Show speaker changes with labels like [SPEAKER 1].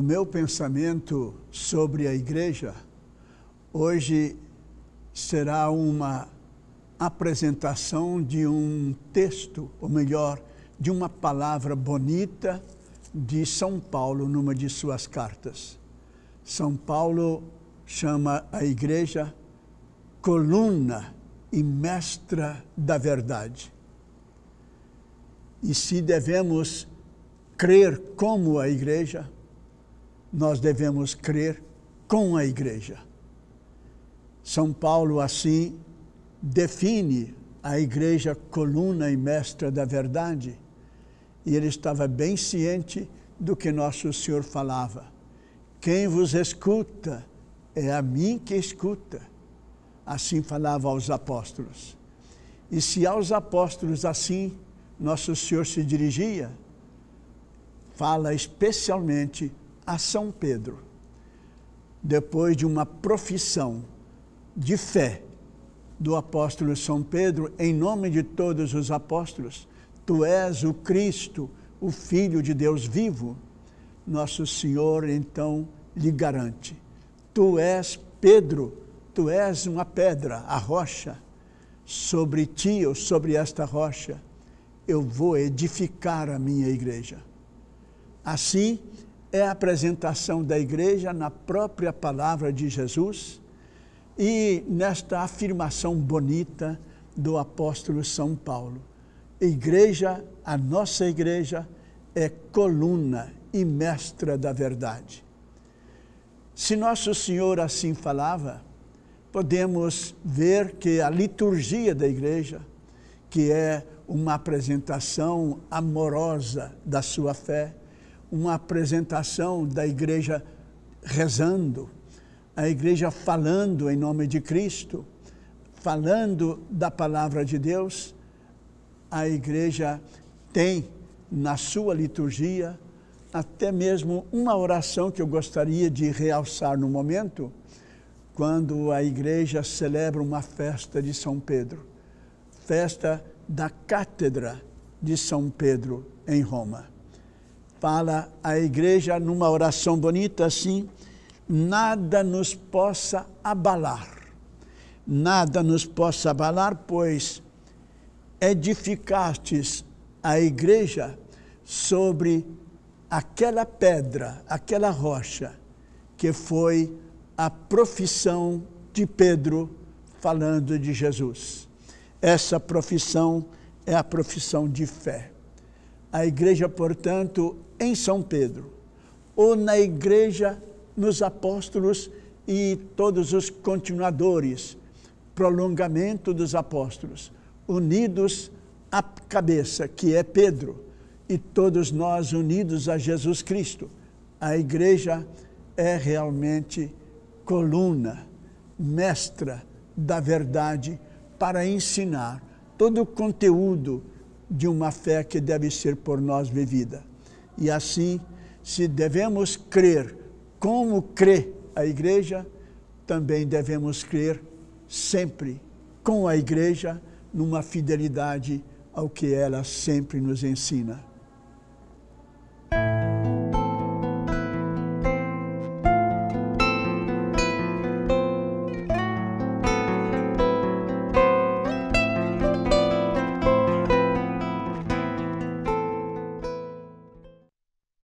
[SPEAKER 1] o meu pensamento sobre a igreja hoje será uma apresentação de um texto, ou melhor, de uma palavra bonita de São Paulo numa de suas cartas. São Paulo chama a igreja coluna e mestra da verdade. E se devemos crer como a igreja, nós devemos crer com a igreja. São Paulo, assim, define a igreja coluna e mestra da verdade, e ele estava bem ciente do que nosso Senhor falava. Quem vos escuta é a mim que escuta. Assim falava aos apóstolos. E se aos apóstolos assim nosso Senhor se dirigia, fala especialmente a São Pedro, depois de uma profissão de fé do apóstolo São Pedro, em nome de todos os apóstolos, tu és o Cristo, o Filho de Deus vivo, nosso Senhor então lhe garante: Tu és Pedro, tu és uma pedra, a rocha, sobre ti ou sobre esta rocha eu vou edificar a minha igreja. Assim, é a apresentação da igreja na própria palavra de Jesus e nesta afirmação bonita do apóstolo São Paulo. Igreja, a nossa igreja, é coluna e mestra da verdade. Se Nosso Senhor assim falava, podemos ver que a liturgia da igreja, que é uma apresentação amorosa da sua fé, uma apresentação da igreja rezando, a igreja falando em nome de Cristo, falando da palavra de Deus, a igreja tem na sua liturgia até mesmo uma oração que eu gostaria de realçar no momento, quando a igreja celebra uma festa de São Pedro, festa da Cátedra de São Pedro em Roma fala a igreja numa oração bonita assim: nada nos possa abalar, nada nos possa abalar, pois edificastes a igreja sobre aquela pedra, aquela rocha, que foi a profissão de Pedro falando de Jesus. Essa profissão é a profissão de fé a igreja, portanto, em São Pedro, ou na igreja nos apóstolos e todos os continuadores, prolongamento dos apóstolos, unidos à cabeça, que é Pedro, e todos nós unidos a Jesus Cristo. A igreja é realmente coluna, mestra da verdade para ensinar todo o conteúdo de uma fé que deve ser por nós vivida. E assim, se devemos crer como crê a igreja, também devemos crer sempre com a igreja numa fidelidade ao que ela sempre nos ensina.